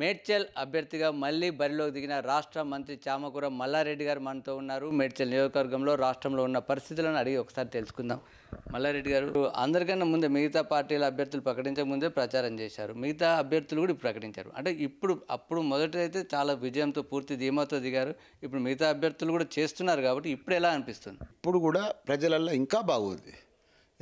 మేడ్చల్ అభ్యర్థిగా మళ్ళీ బరిలోకి దిగిన రాష్ట్ర మంత్రి చామకూరం మల్లారెడ్డి గారు మనతో ఉన్నారు మేడ్చల్ నియోజకవర్గంలో రాష్ట్రంలో ఉన్న పరిస్థితులను అడిగి ఒకసారి తెలుసుకుందాం మల్లారెడ్డి గారు అందరికన్నా ముందే మిగతా పార్టీల అభ్యర్థులు ప్రకటించక ముందే ప్రచారం చేశారు మిగతా అభ్యర్థులు కూడా ప్రకటించారు అంటే ఇప్పుడు అప్పుడు మొదటైతే చాలా విజయంతో పూర్తి ధీమాతో దిగారు ఇప్పుడు మిగతా అభ్యర్థులు కూడా చేస్తున్నారు కాబట్టి ఇప్పుడు ఎలా అనిపిస్తుంది ఇప్పుడు కూడా ప్రజలల్లో ఇంకా బాగుంది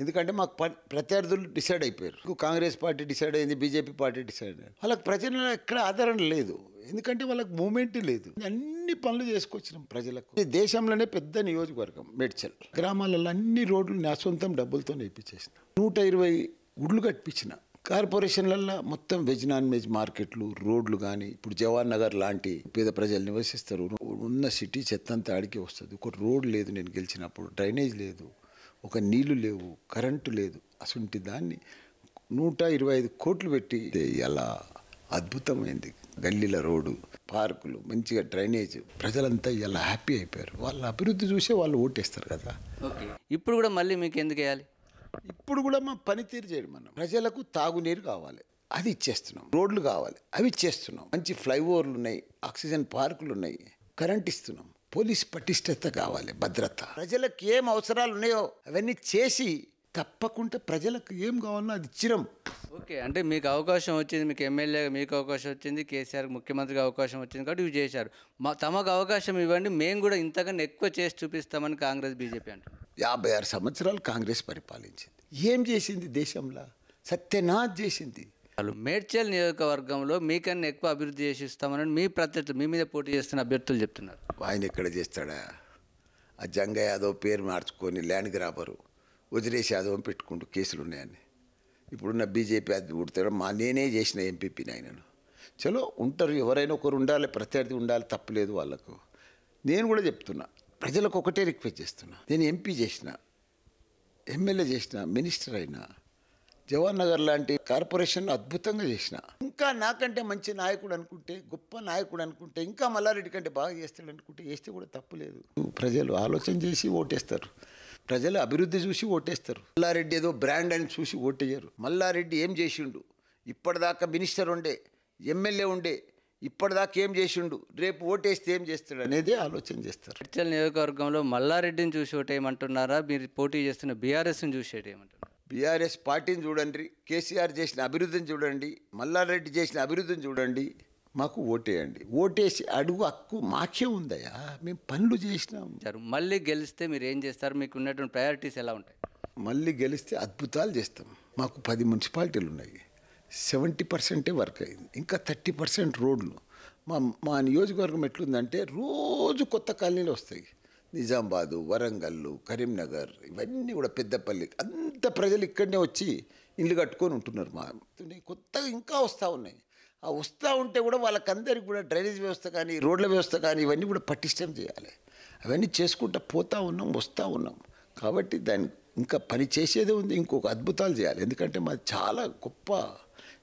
ఎందుకంటే మాకు ప్రత్యర్థులు డిసైడ్ అయిపోయారు కాంగ్రెస్ పార్టీ డిసైడ్ అయింది బీజేపీ పార్టీ డిసైడ్ అయింది వాళ్ళకి ప్రజల ఎక్కడ ఆదరణ లేదు ఎందుకంటే వాళ్ళకి మూమెంట్ లేదు అన్ని పనులు చేసుకొచ్చినాం ప్రజలకు దేశంలోనే పెద్ద నియోజకవర్గం మేడ్చల్ గ్రామాలలో అన్ని రోడ్లు నా సొంతం డబ్బులతో వేయించేసిన నూట ఇరవై గుడ్లు కట్టించిన కార్పొరేషన్లల్లో మొత్తం వెజ్ నాన్ వెజ్ మార్కెట్లు రోడ్లు కానీ ఇప్పుడు జవహర్ నగర్ లాంటి పేద ప్రజలు నివసిస్తారు ఉన్న సిటీ చెత్తంతా ఆడికి వస్తుంది ఒక రోడ్ లేదు నేను గెలిచినప్పుడు డ్రైనేజ్ లేదు ఒక నీళ్లు లేవు కరెంటు లేదు అసంటి దాన్ని నూట ఇరవై ఐదు కోట్లు పెట్టి ఎలా అద్భుతమైంది గల్లీల రోడ్డు పార్కులు మంచిగా డ్రైనేజ్ ప్రజలంతా ఇలా హ్యాపీ అయిపోయారు వాళ్ళ అభివృద్ధి చూసే వాళ్ళు ఓటేస్తారు కదా ఇప్పుడు కూడా మళ్ళీ మీకు ఎందుకు వేయాలి ఇప్పుడు కూడా మా పనితీరు చేయడం మనం ప్రజలకు తాగునీరు కావాలి అది ఇచ్చేస్తున్నాం రోడ్లు కావాలి అవి ఇచ్చేస్తున్నాం మంచి ఫ్లైఓవర్లు ఉన్నాయి ఆక్సిజన్ పార్కులు ఉన్నాయి కరెంట్ ఇస్తున్నాం పోలీస్ పటిష్టత కావాలి భద్రత ప్రజలకు ఏం అవసరాలు ఉన్నాయో అవన్నీ చేసి తప్పకుండా ప్రజలకు ఏం కావాలన్నా అది చిరం ఓకే అంటే మీకు అవకాశం వచ్చింది మీకు ఎమ్మెల్యేగా మీకు అవకాశం వచ్చింది కేసీఆర్ ముఖ్యమంత్రికి అవకాశం వచ్చింది కాబట్టి ఇవి చేశారు మా తమకు అవకాశం ఇవ్వండి మేము కూడా ఇంతకన్నా ఎక్కువ చేసి చూపిస్తామని కాంగ్రెస్ బీజేపీ అంటారు యాభై ఆరు సంవత్సరాలు కాంగ్రెస్ పరిపాలించింది ఏం చేసింది దేశంలో సత్యనాథ్ చేసింది వాళ్ళు మేడ్చల్ నియోజకవర్గంలో మీకన్నా ఎక్కువ అభివృద్ధి చేసిస్తామని మీ ప్రత్యర్థులు మీ మీద పోటీ చేస్తున్న అభ్యర్థులు చెప్తున్నారు ఆయన ఇక్కడ చేస్తాడా ఆ జంగ యాదవ్ పేరు మార్చుకొని ల్యాండ్ గ్రాబరు వదిలేసి యాదవ్ అని పెట్టుకుంటూ కేసులు ఉన్నాయని ఇప్పుడున్న బీజేపీ అది ఉడతాడు మా నేనే చేసిన ఎంపీపీని ఆయనను చలో ఉంటారు ఎవరైనా ఒకరు ఉండాలి ప్రత్యర్థి ఉండాలి తప్పలేదు వాళ్ళకు నేను కూడా చెప్తున్నా ప్రజలకు ఒకటే రిక్వెస్ట్ చేస్తున్నా నేను ఎంపీ చేసిన ఎమ్మెల్యే చేసిన మినిస్టర్ అయినా జవహర్ నగర్ లాంటి కార్పొరేషన్ అద్భుతంగా చేసిన ఇంకా నాకంటే మంచి నాయకుడు అనుకుంటే గొప్ప నాయకుడు అనుకుంటే ఇంకా మల్లారెడ్డి కంటే బాగా చేస్తాడు అనుకుంటే వేస్తే కూడా తప్పు లేదు ప్రజలు ఆలోచన చేసి ఓటేస్తారు ప్రజలు అభివృద్ధి చూసి ఓటేస్తారు మల్లారెడ్డి ఏదో బ్రాండ్ అని చూసి ఓటేయరు మల్లారెడ్డి ఏం చేసిండు ఇప్పటిదాకా మినిస్టర్ ఉండే ఎమ్మెల్యే ఉండే ఇప్పటిదాకా ఏం చేసిండు రేపు ఓటేస్తే ఏం చేస్తాడు అనేది ఆలోచన చేస్తారు నియోజకవర్గంలో మల్లారెడ్డిని చూసి ఓటేయమంటున్నారా మీరు పోటీ చేస్తున్న బీఆర్ఎస్ని చూసి బీఆర్ఎస్ పార్టీని చూడండి కేసీఆర్ చేసిన అభివృద్ధిని చూడండి మల్లారెడ్డి చేసిన అభివృద్ధిని చూడండి మాకు ఓటేయండి ఓటేసి అడుగు హక్కు మాకే ఉందయా మేము పనులు చేసినాం సార్ మళ్ళీ గెలిస్తే మీరు ఏం చేస్తారు మీకు ఉన్నటువంటి ప్రయారిటీస్ ఎలా ఉంటాయి మళ్ళీ గెలిస్తే అద్భుతాలు చేస్తాం మాకు పది మున్సిపాలిటీలు ఉన్నాయి సెవెంటీ పర్సెంటే వర్క్ అయింది ఇంకా థర్టీ పర్సెంట్ రోడ్లు మా మా నియోజకవర్గం ఎట్లుందంటే రోజు కొత్త కాలనీలు వస్తాయి నిజామాబాదు వరంగల్లు కరీంనగర్ ఇవన్నీ కూడా పెద్దపల్లి అంత ప్రజలు ఇక్కడనే వచ్చి ఇల్లు కట్టుకొని ఉంటున్నారు మా కొత్తగా ఇంకా వస్తూ ఉన్నాయి ఆ వస్తూ ఉంటే కూడా వాళ్ళకందరికీ కూడా డ్రైనేజ్ వ్యవస్థ కానీ రోడ్ల వ్యవస్థ కానీ ఇవన్నీ కూడా పటిష్టం చేయాలి అవన్నీ చేసుకుంటా పోతూ ఉన్నాం వస్తూ ఉన్నాం కాబట్టి దాని ఇంకా పని చేసేదే ఉంది ఇంకొక అద్భుతాలు చేయాలి ఎందుకంటే మాది చాలా గొప్ప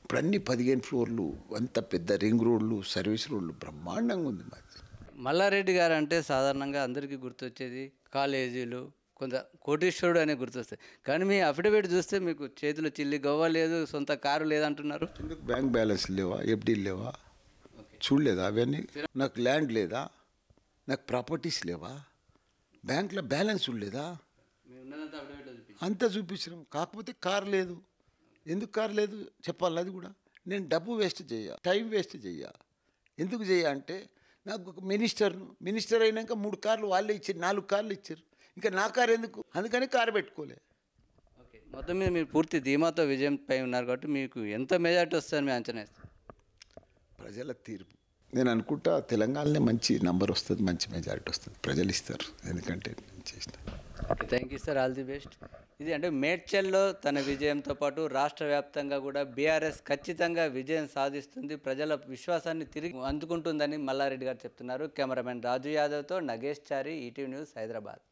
ఇప్పుడు అన్ని పదిహేను ఫ్లోర్లు అంత పెద్ద రింగ్ రోడ్లు సర్వీస్ రోడ్లు బ్రహ్మాండంగా ఉంది మాది మల్లారెడ్డి గారు అంటే సాధారణంగా అందరికీ గుర్తొచ్చేది కాలేజీలు కొంత కోటీశ్వరుడు అనే గుర్తొస్తాయి కానీ మీ అఫిడవిట్ చూస్తే మీకు చేతిలో చిల్లి గవ్వ లేదు సొంత కారు లేదంటున్నారు బ్యాంక్ బ్యాలెన్స్ లేవా ఎఫ్డీ లేవా చూడలేదా అవన్నీ నాకు ల్యాండ్ లేదా నాకు ప్రాపర్టీస్ లేవా బ్యాంక్లో బ్యాలెన్స్ ఉండలేదా అంతా చూపించినాం కాకపోతే కారు లేదు ఎందుకు కారు లేదు చెప్పాలి అది కూడా నేను డబ్బు వేస్ట్ చేయ టైం వేస్ట్ చేయ ఎందుకు చేయ అంటే నాకు ఒక మినిస్టర్ను మినిస్టర్ అయినాక మూడు కార్లు వాళ్ళే ఇచ్చారు నాలుగు కార్లు ఇచ్చారు ఇంకా నా కారు ఎందుకు అందుకని కారు పెట్టుకోలే ఓకే మొత్తం మీద మీరు పూర్తి ధీమాతో విజయం పై ఉన్నారు కాబట్టి మీకు ఎంత మెజార్టీ వస్తుందని మేము అంచనా ప్రజల తీర్పు నేను అనుకుంటా తెలంగాణలో మంచి నంబర్ వస్తుంది మంచి మెజారిటీ వస్తుంది ప్రజలు ఇస్తారు ఎందుకంటే నేను చేసిన thank you sir all the best ఇది అంటే మేడ్చల్లో తన విజయంతో పాటు రాష్ట్ర వ్యాప్తంగా కూడా బీఆర్ఎస్ ఖచ్చితంగా విజయం సాధిస్తుంది ప్రజల విశ్వాసాన్ని తిరిగి అందుకుంటుందని మల్లారెడ్డి గారు చెప్తున్నారు కెమెరామెన్ రాజు యాదవ్తో నగేష్ చారి ఈటీవీ న్యూస్ హైదరాబాద్